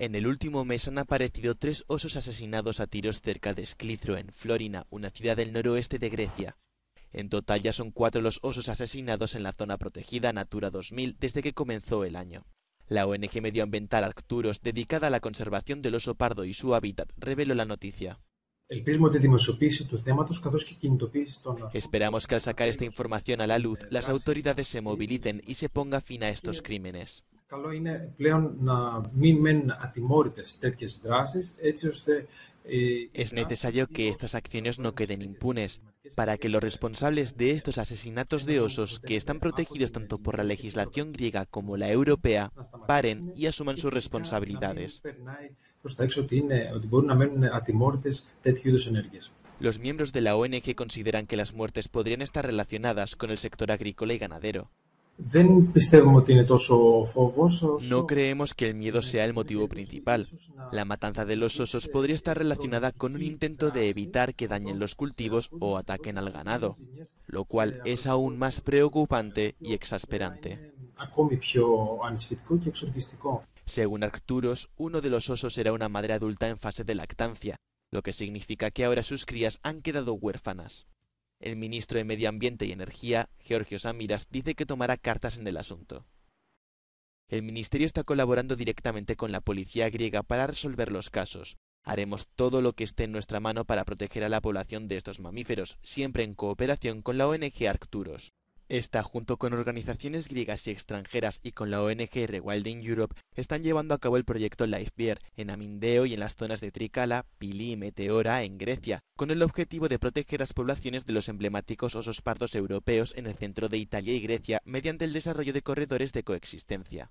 En el último mes han aparecido tres osos asesinados a tiros cerca de Sclithro, en Florina, una ciudad del noroeste de Grecia. En total ya son cuatro los osos asesinados en la zona protegida Natura 2000 desde que comenzó el año. La ONG medioambiental Arcturos, dedicada a la conservación del oso pardo y su hábitat, reveló la noticia. Esperamos que al sacar esta información a la luz, las autoridades se movilicen y se ponga fin a estos crímenes. Eh, es necesario que estas acciones no queden impunes para que los responsables de estos asesinatos de osos, que están protegidos tanto por la legislación griega como la europea, paren y asuman sus responsabilidades. Los miembros de la ONG consideran que las muertes podrían estar relacionadas con el sector agrícola y ganadero. No creemos que el miedo sea el motivo principal. La matanza de los osos podría estar relacionada con un intento de evitar que dañen los cultivos o ataquen al ganado, lo cual es aún más preocupante y exasperante. Según Arcturos, uno de los osos era una madre adulta en fase de lactancia, lo que significa que ahora sus crías han quedado huérfanas. El ministro de Medio Ambiente y Energía, Georgios Amiras, dice que tomará cartas en el asunto. El ministerio está colaborando directamente con la policía griega para resolver los casos. Haremos todo lo que esté en nuestra mano para proteger a la población de estos mamíferos, siempre en cooperación con la ONG Arcturos. Esta, junto con organizaciones griegas y extranjeras y con la ONG Rewilding Europe, están llevando a cabo el proyecto LifeBear en Amindeo y en las zonas de Tricala, Pili y Meteora, en Grecia, con el objetivo de proteger las poblaciones de los emblemáticos osos pardos europeos en el centro de Italia y Grecia mediante el desarrollo de corredores de coexistencia.